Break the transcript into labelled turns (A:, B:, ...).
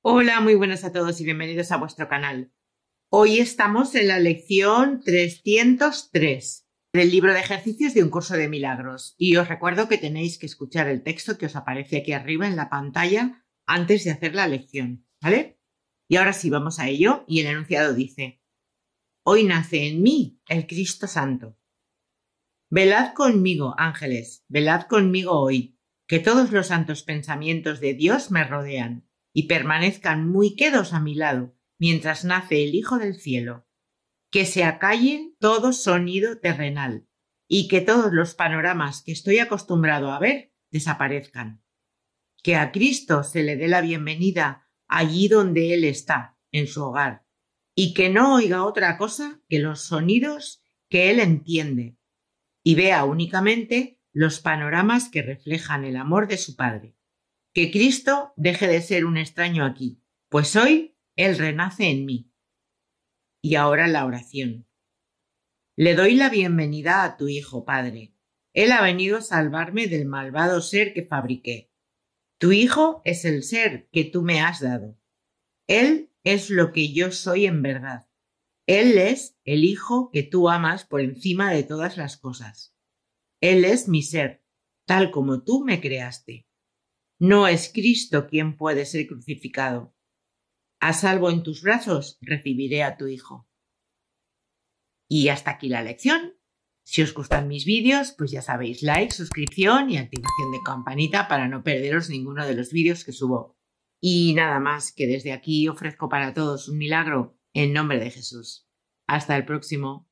A: Hola, muy buenas a todos y bienvenidos a vuestro canal. Hoy estamos en la lección 303 del libro de ejercicios de un curso de milagros y os recuerdo que tenéis que escuchar el texto que os aparece aquí arriba en la pantalla antes de hacer la lección, ¿vale? Y ahora sí, vamos a ello y el enunciado dice, Hoy nace en mí el Cristo Santo. Velad conmigo, ángeles, velad conmigo hoy, que todos los santos pensamientos de Dios me rodean, y permanezcan muy quedos a mi lado, mientras nace el Hijo del Cielo. Que se acalle todo sonido terrenal, y que todos los panoramas que estoy acostumbrado a ver desaparezcan. Que a Cristo se le dé la bienvenida allí donde Él está, en su hogar, y que no oiga otra cosa que los sonidos que él entiende y vea únicamente los panoramas que reflejan el amor de su Padre. Que Cristo deje de ser un extraño aquí, pues hoy Él renace en mí. Y ahora la oración. Le doy la bienvenida a tu Hijo Padre. Él ha venido a salvarme del malvado ser que fabriqué. Tu Hijo es el ser que tú me has dado. Él es lo que yo soy en verdad. Él es el Hijo que tú amas por encima de todas las cosas. Él es mi ser, tal como tú me creaste. No es Cristo quien puede ser crucificado. A salvo en tus brazos recibiré a tu Hijo. Y hasta aquí la lección. Si os gustan mis vídeos, pues ya sabéis, like, suscripción y activación de campanita para no perderos ninguno de los vídeos que subo. Y nada más, que desde aquí ofrezco para todos un milagro en nombre de Jesús. Hasta el próximo.